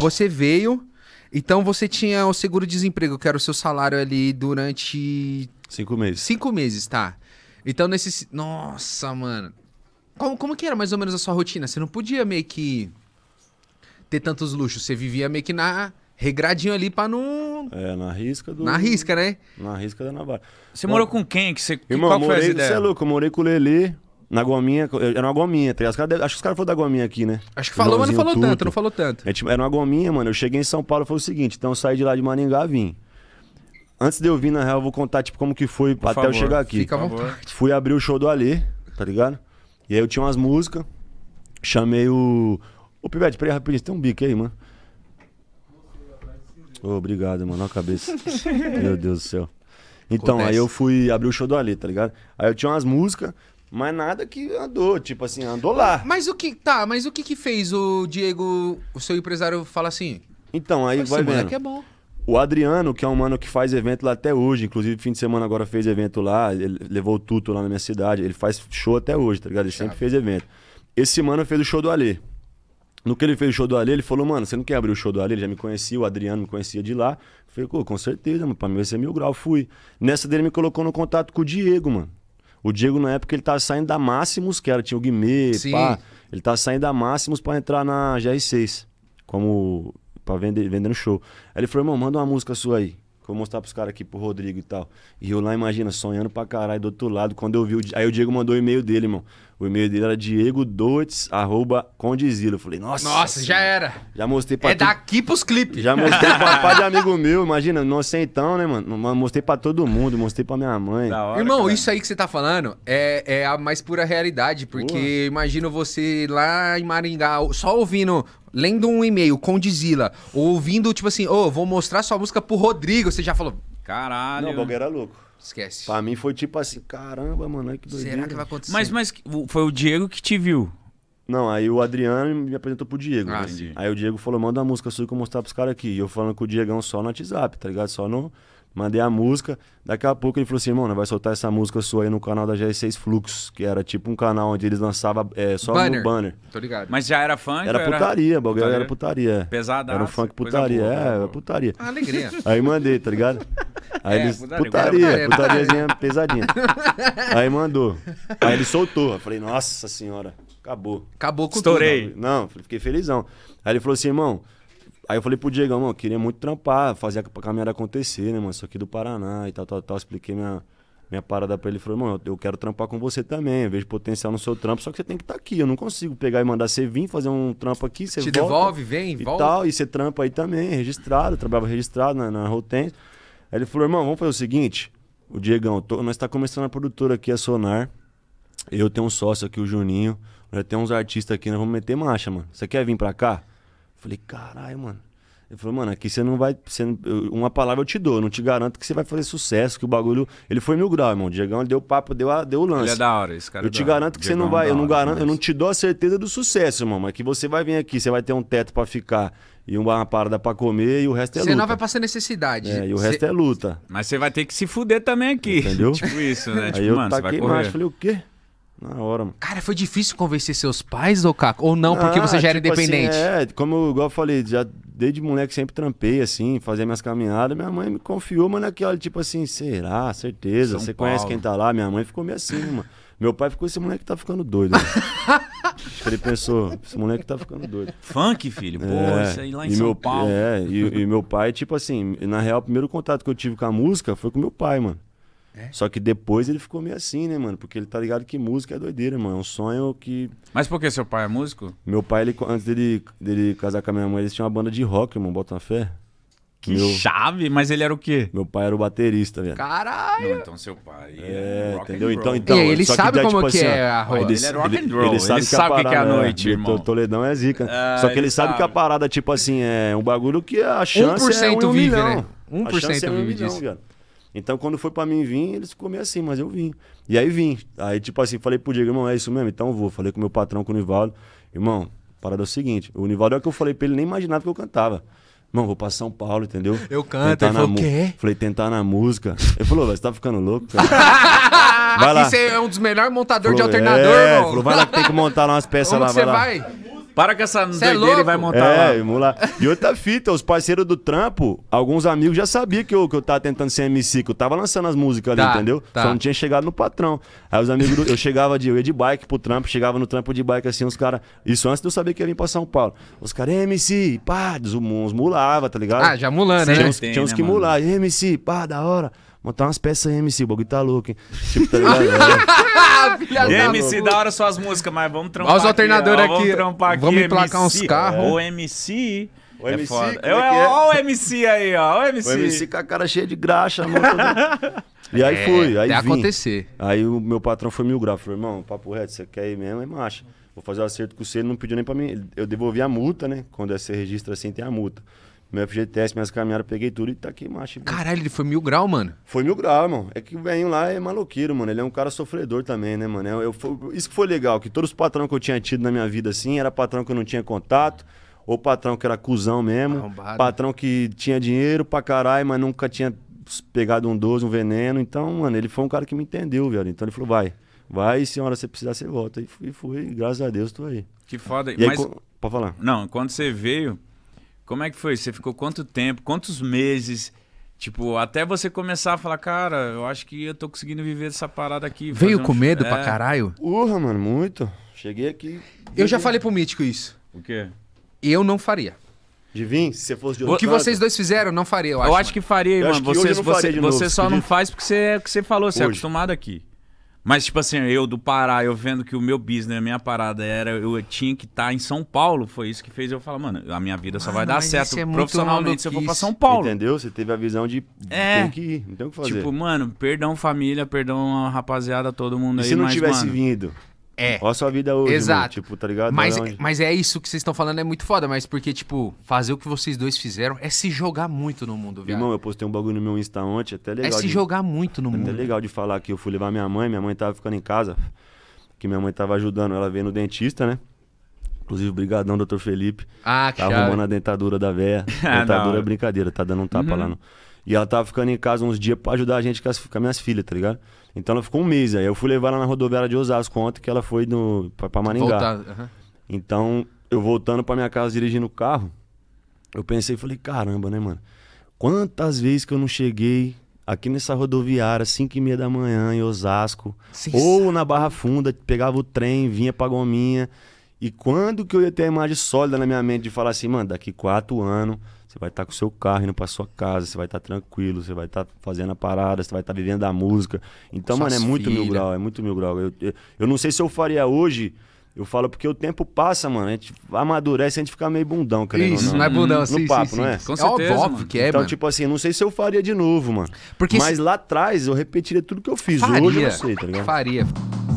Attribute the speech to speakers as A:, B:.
A: Você veio, então você tinha o seguro-desemprego, que era o seu salário ali durante. Cinco meses. Cinco meses, tá. Então nesse. Nossa, mano. Como, como que era mais ou menos a sua rotina? Você não podia meio que ter tantos luxos. Você vivia meio que na regradinho ali pra não. É, na risca do. Na
B: risca, né? Na risca da navalha. Você Bom, morou com quem? Que você... Irmão, que qual morei, foi ideia? Você é louco, eu morei com o Lelê, na gominha, era uma gominha, tá ligado? Cara, acho que os caras falaram da gominha aqui, né? Acho que falou, mas não falou tudo. tanto, não falou tanto. É, tipo, era uma gominha, mano. Eu cheguei em São Paulo e falei o seguinte: então eu saí de lá de Maringá vim. Antes de eu vir, na real, eu vou contar, tipo, como que foi Por até favor, eu chegar aqui. Fica à vontade. Fui abrir o show do Alê, tá ligado? E aí eu tinha umas músicas, chamei o. Ô, Pivete, peraí rapidinho, tem um bico aí, mano. Ô, obrigado, mano, a cabeça. Meu Deus do céu. Então, Acontece. aí eu fui abrir o show do Alê, tá ligado? Aí eu tinha umas músicas. Mas nada que andou, tipo assim, andou lá.
A: Mas o que. Tá, mas o que que fez o Diego, o seu empresário, falar assim?
B: Então, aí vai ver é bom. O Adriano, que é um mano que faz evento lá até hoje, inclusive fim de semana agora fez evento lá, ele levou o Tuto lá na minha cidade, ele faz show até hoje, tá ligado? Ele sempre fez evento. Esse mano fez o show do Alê. No que ele fez o show do Alê, ele falou, mano, você não quer abrir o show do Alê? Ele já me conhecia, o Adriano me conhecia de lá. Eu falei, pô, com certeza, mano, pra mim vai ser mil graus fui. Nessa dele me colocou no contato com o Diego, mano. O Diego, na época, ele tava saindo da Máximos, que era, tinha o Guimê, Sim. pá. Ele tava saindo da Máximos para entrar na GR6, como. pra vender, no show. Aí ele falou, irmão, manda uma música sua aí. Que eu vou mostrar pros caras aqui, pro Rodrigo e tal. E eu lá, imagina, sonhando pra caralho do outro lado. Quando eu vi o... Aí o Diego mandou o e-mail dele, irmão. O e-mail dele era arroba diegodotes.condizila. Eu falei, nossa. Nossa, já era. Já mostrei pra É tu...
A: daqui pros clipes. Já mostrei pra pai
B: de amigo meu, imagina, não sei então, né, mano? Mostrei pra todo mundo, mostrei pra minha mãe. Hora, Irmão,
A: cara. isso aí que você tá falando é, é a mais pura realidade, porque Porra. imagino você lá em Maringá, só ouvindo lendo um e-mail com Dizila, ouvindo, tipo assim, ô, oh, vou mostrar sua música pro Rodrigo, você já falou.
B: Caralho. Não, o bagulho era louco. Esquece. Pra mim foi tipo assim, caramba, mano, que doideira. Será que vai acontecer? Mas, mas foi o Diego que te viu. Não, aí o Adriano me apresentou pro Diego. Ah, né? Aí o Diego falou: manda uma música sua que eu mostrar pros caras aqui. E eu falando com o Diegão só no WhatsApp, tá ligado? Só no, mandei a música. Daqui a pouco ele falou assim, mano, vai soltar essa música sua aí no canal da g 6 Flux, que era tipo um canal onde eles lançavam é, só banner. no banner.
A: Tô ligado. Mas já era funk? Era putaria, bagulho era putaria. Pesada. Era um funk putaria, boa, é, putaria. Ah, alegria.
B: Aí mandei, tá ligado? Aí é, eles, putaria, putaria, putariazinha pesadinha. Aí mandou. Aí ele soltou. Eu falei, nossa senhora, acabou. Acabou com Estourei. tudo. Estourei. Não, fiquei felizão. Aí ele falou assim, irmão... Aí eu falei pro Diego, mano, queria muito trampar, fazer a caminhada acontecer, né, mano? Sou aqui do Paraná e tal, tal, tal. Expliquei minha, minha parada pra ele. Falei, mano, eu, eu quero trampar com você também. Eu vejo potencial no seu trampo, só que você tem que estar tá aqui. Eu não consigo pegar e mandar você vir fazer um trampo aqui, você Te volta, devolve, vem, e volta. tal. E você trampa aí também, registrado. Trabalhava registrado na, na Aí ele falou, irmão, vamos fazer o seguinte. O Diegão, tô, nós tá começando a produtora aqui, a Sonar. Eu tenho um sócio aqui, o Juninho. Já tem uns artistas aqui, nós vamos meter marcha, mano. Você quer vir pra cá? Falei, caralho, mano. Ele falou, mano, aqui você não vai. Você uma palavra eu te dou, eu não te garanto que você vai fazer sucesso, que o bagulho. Ele foi mil graus, irmão. O Diegão ele deu papo, deu, a, deu o lance. Ele é da hora, esse cara. Eu é te garanto hora. que você não é vai. É eu não garanto, eu não te dou a certeza do sucesso, irmão. Mas que você vai vir aqui, você vai ter um teto para ficar e uma parada para comer e o resto é você luta. Senão
A: vai passar necessidade. É, e o cê... resto é
B: luta. Mas você vai ter que se fuder também aqui. Entendeu? tipo isso, né? Aí tipo, eu mano, taquei tá mais, falei, o quê? Na hora, mano.
A: Cara, foi difícil convencer seus pais, ô Caco? Ou não, porque ah, você já era tipo assim, independente? Assim,
B: é, como igual eu falei, já desde moleque sempre trampei, assim, fazia minhas caminhadas. Minha mãe me confiou, mano naquela, tipo assim, será? Certeza, São você Paulo. conhece quem tá lá? Minha mãe ficou meio assim, mano. Meu pai ficou, esse moleque tá ficando doido. Né? ele pensou, esse moleque tá ficando doido. Funk, filho? Pô, é. isso aí lá em São meu, Paulo. É, e, e meu pai, tipo assim, na real, o primeiro contato que eu tive com a música foi com meu pai, mano. É. Só que depois ele ficou meio assim, né, mano? Porque ele tá ligado que música é doideira, mano. É um sonho que. Mas por que seu pai é músico? Meu pai, ele, antes dele, dele casar com a minha mãe, eles tinham uma banda de rock, mano. Bota na fé. Que meu... chave, mas ele era o quê? Meu pai era o baterista, velho. Caralho! Não, então seu pai é, é entendeu? Então, então, e ele sabe daí, como tipo, que assim, é a roda. Ele, é ele rock and roll, ele, sabe, ele que, sabe a parada, que é a noite, é, irmão. Toledão é zica. É, só que ele, ele sabe, sabe, que a parada, tipo assim, é um bagulho que a chance 1 é um vive, milhão. Né? 1% é um vive milhão, disso. Então, quando foi para mim vir, eles ficou meio assim, mas eu vim. E aí vim. Aí, tipo assim, falei pro Diego, irmão, é isso mesmo? Então eu vou. Falei com meu patrão, com o Nivaldo. Irmão, parada é o seguinte: o Nivaldo é o que eu falei pra ele, nem imaginava que eu cantava. irmão vou pra São Paulo, entendeu? Eu canto, tentar ele falou, o quê? Falei, tentar na música. Ele falou, você tá ficando louco, cara? Vai lá. Você
A: é um dos melhores montadores falou, de alternador, é, irmão. Falou, vai
B: lá que tem que montar lá umas peças Onde lá, vai você lá.
A: vai? Para com essa Cê é doideira é e vai montar é, lá.
B: Vamos lá. E outra fita, os parceiros do trampo, alguns amigos já sabiam que eu, que eu tava tentando ser MC, que eu tava lançando as músicas ali, tá, entendeu? Tá. Só não tinha chegado no patrão. Aí os amigos, eu chegava de, eu ia de bike pro trampo, chegava no trampo de bike assim, os caras. Isso antes de eu saber que eu ia vir pra São Paulo. Os caras, MC, pá, uns, uns mulava, tá ligado? Ah, já mulando, né? Tinha uns, tem, tinha uns né, que mano? mular, MC, pá, da hora montar umas peças MC, o bagulho tá louco, hein? Tipo, tá
A: ligado? é. MC,
B: da hora suas músicas, mas vamos trampar. Olha os alternadores aqui. Ó, vamos, aqui, vamos emplacar MC, uns carros. MC. O é MC, foda. É, é Ó o MC aí, ó. O MC. O MC com a cara cheia de graxa, mano. e aí é, fui, aí até vim. acontecer. Aí o meu patrão foi mil graus. Falou, irmão, papo reto, você quer ir mesmo? É macho. Vou fazer o um acerto com você, ele não pediu nem pra mim. Eu devolvi a multa, né? Quando você registra assim, tem a multa meu FGTS, minhas caminhadas, peguei tudo e tá aqui macho.
A: Caralho, ele foi mil grau,
B: mano. Foi mil grau, mano. É que o velhinho lá é maloqueiro, mano. Ele é um cara sofredor também, né, mano? É, eu, eu, isso que foi legal, que todos os patrões que eu tinha tido na minha vida, assim, era patrão que eu não tinha contato ou patrão que era cuzão mesmo, Arrombado. patrão que tinha dinheiro pra caralho, mas nunca tinha pegado um 12, um veneno. Então, mano, ele foi um cara que me entendeu, velho. Então ele falou, vai, vai, senhora, se precisar, você volta. E fui, fui, graças a Deus, tô aí. Que foda. E mas... Aí,
A: pode falar. Não, quando você veio, como é que foi? Você ficou quanto tempo, quantos meses? Tipo, até você começar a falar, cara, eu acho que eu tô conseguindo viver dessa parada aqui. Veio com um... medo é. pra caralho? Urra, mano, muito. Cheguei aqui. Eu já falei pro Mítico isso. O quê? Eu não
B: faria. De vir? Se você fosse de outro O que lado. vocês
A: dois fizeram, não faria. Eu acho, eu acho que faria, eu mano. Você, você, só não faz porque você, porque é você falou, você é hoje. é acostumado
B: aqui. Mas, tipo assim, eu do Pará, eu
A: vendo que o meu business, a minha parada era, eu tinha que estar tá em São Paulo, foi isso que fez eu falar, mano, a
B: minha vida só mano, ah, vai dar certo é profissionalmente se eu for pra São Paulo. Entendeu? Você teve a visão de é, tem que ir, não tem o que fazer. Tipo, mano, perdão família, perdão a rapaziada, todo mundo e aí. Se não mas, tivesse mano, vindo. É. Olha a sua vida hoje. Exato. Mano. Tipo, tá ligado? Mas, mas
A: é isso que vocês estão falando, é muito foda, mas porque, tipo, fazer o que vocês dois fizeram é se jogar muito no mundo, viu? Irmão,
B: eu postei um bagulho no meu Insta ontem, até legal. É se de... jogar muito no até mundo. Até legal de falar que eu fui levar minha mãe, minha mãe tava ficando em casa, que minha mãe tava ajudando, ela veio no dentista, né? Inclusive, brigadão, doutor Felipe. Ah, que Tá chave. arrumando a dentadura da véia. Ah, dentadura é brincadeira, tá dando um tapa uhum. lá no... E ela tava ficando em casa uns dias pra ajudar a gente com as, com as minhas filhas, tá ligado? Então ela ficou um mês aí. Eu fui levar ela na rodoviária de Osasco ontem, que ela foi no, pra, pra Maringá. Uhum. Então, eu voltando pra minha casa dirigindo o carro, eu pensei, falei, caramba, né, mano? Quantas vezes que eu não cheguei aqui nessa rodoviária, 5 e meia da manhã, em Osasco, Sim, ou na Barra Funda, pegava o trem, vinha pra Gominha. E quando que eu ia ter a imagem sólida na minha mente de falar assim, mano, daqui quatro anos você vai estar com o seu carro indo pra sua casa, você vai estar tranquilo, você vai estar fazendo a parada, você vai estar vivendo da música. Então, mano, é muito filha. mil grau, é muito mil grau. Eu, eu, eu, não sei se eu faria hoje. Eu falo porque o tempo passa, mano. A gente amadurece, a gente fica meio bundão, querendo Isso, não. não. é bundão, No sim, papo, sim, não é? Com é certeza, é óbvio que é, Então, mano. tipo assim, não sei se eu faria de novo, mano. Porque Mas se... lá atrás eu repetiria tudo que eu fiz. Faria. Hoje eu não sei, tá ligado?
A: Faria.